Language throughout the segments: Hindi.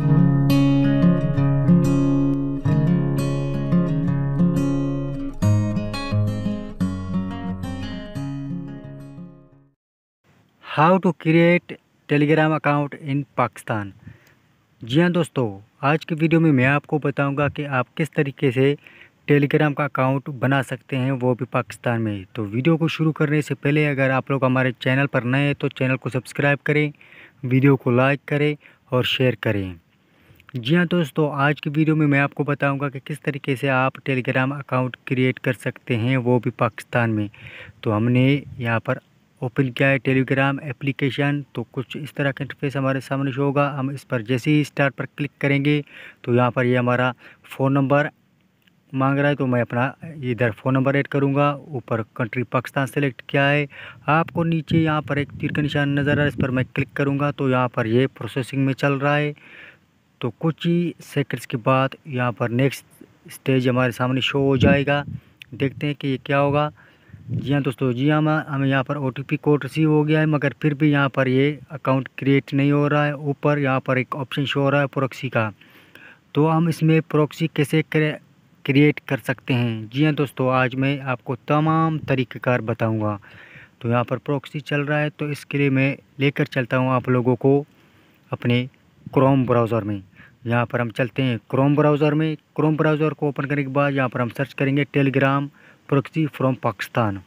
how to create Telegram account in Pakistan जी हाँ दोस्तों आज के वीडियो में मैं आपको बताऊंगा कि आप किस तरीके से टेलीग्राम का अकाउंट बना सकते हैं वो भी पाकिस्तान में तो वीडियो को शुरू करने से पहले अगर आप लोग हमारे चैनल पर नए हैं तो चैनल को सब्सक्राइब करें वीडियो को लाइक करें और शेयर करें जी हाँ दोस्तों आज की वीडियो में मैं आपको बताऊंगा कि किस तरीके से आप टेलीग्राम अकाउंट क्रिएट कर सकते हैं वो भी पाकिस्तान में तो हमने यहाँ पर ओपन किया है टेलीग्राम एप्लीकेशन तो कुछ इस तरह का इंटरफेस हमारे सामने शो होगा हम इस पर जैसे ही स्टार्ट पर क्लिक करेंगे तो यहाँ पर ये यह हमारा फ़ोन नंबर मांग रहा है तो मैं अपना इधर फ़ोन नंबर ऐड करूँगा ऊपर कंट्री पाकिस्तान सेलेक्ट किया है आपको नीचे यहाँ पर एक तीर का निशान नज़र आ रहा है इस पर मैं क्लिक करूँगा तो यहाँ पर ये प्रोसेसिंग में चल रहा है तो कुछ ही सेकंड्स के बाद यहाँ पर नेक्स्ट स्टेज हमारे सामने शो हो जाएगा देखते हैं कि ये क्या होगा जी हाँ दोस्तों जी हाँ हमें यहाँ पर ओ कोड रिसीव हो गया है मगर फिर भी यहाँ पर ये अकाउंट क्रिएट नहीं हो रहा है ऊपर यहाँ पर एक ऑप्शन शो हो रहा है प्रोक्सी का तो हम इसमें प्रोक्सी कैसे क्रिएट कर सकते हैं जी हाँ दोस्तों आज मैं आपको तमाम तरीक़ेकार बताऊँगा तो यहाँ पर प्रोक्सी चल रहा है तो इसके लिए मैं लेकर चलता हूँ आप लोगों को अपने क्रोम ब्राउज़र में यहाँ पर हम चलते हैं क्रोम ब्राउज़र में क्रोम ब्राउज़र को ओपन करने के बाद यहाँ पर हम सर्च करेंगे टेलीग्राम प्रोक्सी फ्रॉम पाकिस्तान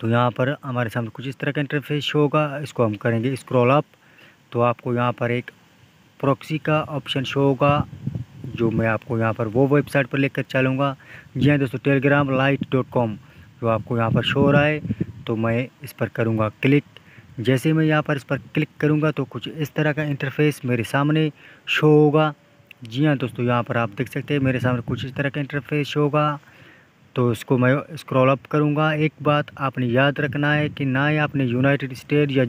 तो यहाँ पर हमारे सामने कुछ इस तरह का इंटरफेस होगा इसको हम करेंगे स्क्रॉल अप तो आपको यहाँ पर एक प्रोक्सी का ऑप्शन शो होगा जो मैं आपको यहाँ पर वो वेबसाइट पर लेकर चलूँगा जी हाँ दोस्तों टेलीग्राम लाइट डॉट कॉम जो आपको यहाँ पर शो हो रहा है तो मैं इस पर करूँगा क्लिक जैसे मैं यहाँ पर इस पर क्लिक करूँगा तो कुछ इस तरह का इंटरफेस मेरे सामने शो होगा जी हाँ दोस्तों यहाँ पर आप देख सकते हैं मेरे सामने कुछ इस तरह का इंटरफेस शो होगा तो इसको मैं स्क्रॉल अप करूँगा एक बात आपने याद रखना है कि ना ही आपने यूनाइटेड स्टेट या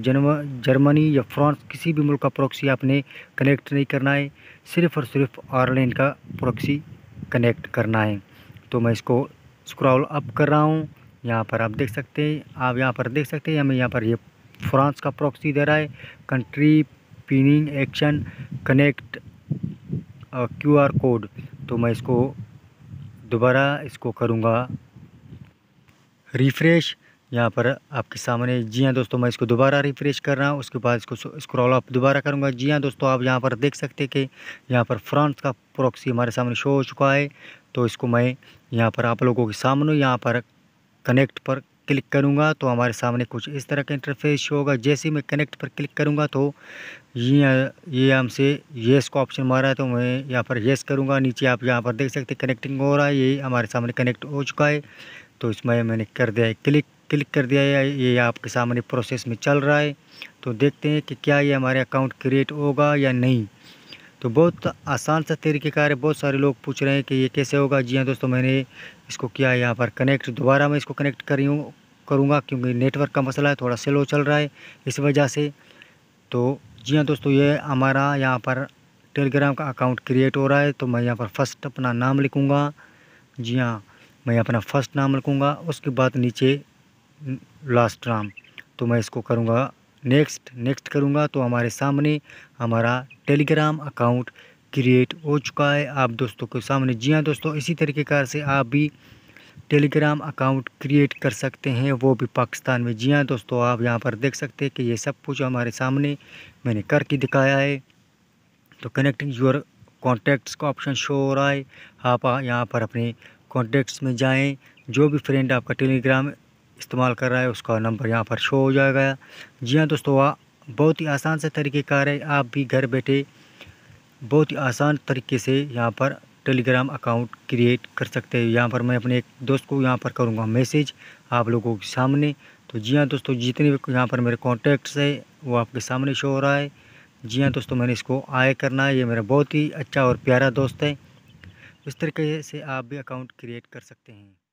जर्मनी या फ्रांस किसी भी मुल्क का प्रोक्सी आपने कनेक्ट नहीं करना है सिर्फ़ और सिर्फ आयरलैंड का प्रोक्सी कनेक्ट करना है तो मैं इसको स्क्रॉल अप कर रहा हूँ यहाँ पर आप देख सकते हैं आप यहाँ पर देख सकते हैं हमें यहाँ पर ये यह फ्रांस का प्रॉक्सी दे रहा है country pinning action connect Q R code तो मैं इसको दोबारा इसको करूँगा रिफ्रेश यहाँ पर आपके सामने जी हाँ दोस्तों मैं इसको दोबारा रिफ्रेश कर रहा हूँ उसके बाद इसको स्क्रॉल अप दोबारा करूँगा जी हाँ दोस्तों आप यहाँ पर देख सकते हैं कि यहाँ पर फ्रांस का प्रॉक्सी हमारे सामने शो हो चुका है तो इसको मैं यहाँ पर आप लोगों के सामने यहाँ पर कनेक्ट पर क्लिक करूँगा तो हमारे सामने कुछ इस तरह का इंटरफेस शो होगा जैसे मैं कनेक्ट पर क्लिक करूँगा तो ये ये हमसे येस का ऑप्शन मारा है तो मैं यहाँ पर येस करूँगा नीचे आप यहाँ पर देख सकते कनेक्टिंग हो रहा है ये हमारे सामने कनेक्ट हो चुका है तो इसमें मैंने कर दिया है क्लिक क्लिक कर दिया है ये आपके सामने प्रोसेस में चल रहा है तो देखते हैं कि क्या ये हमारे अकाउंट क्रिएट होगा या नहीं तो बहुत आसान सा तरीक़ेकार है बहुत सारे लोग पूछ रहे हैं कि ये कैसे होगा जी हाँ दोस्तों मैंने इसको किया है यहाँ पर कनेक्ट दोबारा मैं इसको कनेक्ट करी हूँ करूँगा क्योंकि नेटवर्क का मसला है थोड़ा स्लो चल रहा है इस वजह से तो जी हाँ दोस्तों ये हमारा यहाँ पर टेलीग्राम का अकाउंट क्रिएट हो रहा है तो मैं यहाँ पर फर्स्ट अपना नाम लिखूँगा जी हाँ मैं अपना फ़र्स्ट नाम लिखूँगा उसके बाद नीचे लास्ट नाम तो मैं इसको करूँगा नेक्स्ट नेक्स्ट करूँगा तो हमारे सामने हमारा टेलीग्राम अकाउंट क्रिएट हो चुका है आप दोस्तों के सामने जी हाँ दोस्तों इसी तरीक़े से आप भी टेलीग्राम अकाउंट क्रिएट कर सकते हैं वो भी पाकिस्तान में जी हाँ दोस्तों आप यहाँ पर देख सकते हैं कि ये सब कुछ हमारे सामने मैंने करके दिखाया है तो कनेक्ट योर कॉन्टैक्ट्स का ऑप्शन शो हो रहा है आप यहाँ पर अपने कॉन्टैक्ट्स में जाएं जो भी फ्रेंड आपका टेलीग्राम इस्तेमाल कर रहा है उसका नंबर यहाँ पर शो हो जाएगा जी हाँ दोस्तों बहुत ही आसान से तरीक़ेकार है आप भी घर बैठे बहुत ही आसान तरीके से यहाँ पर टेलीग्राम अकाउंट क्रिएट कर सकते हैं यहाँ पर मैं अपने एक दोस्त को यहाँ पर करूँगा मैसेज आप लोगों के सामने तो जी हाँ दोस्तों जितने भी यहाँ पर मेरे कॉन्टैक्ट्स है वो आपके सामने शो हो रहा है जी हाँ दोस्तों मैंने इसको आय करना है ये मेरा बहुत ही अच्छा और प्यारा दोस्त है इस तरीके से आप भी अकाउंट क्रिएट कर सकते हैं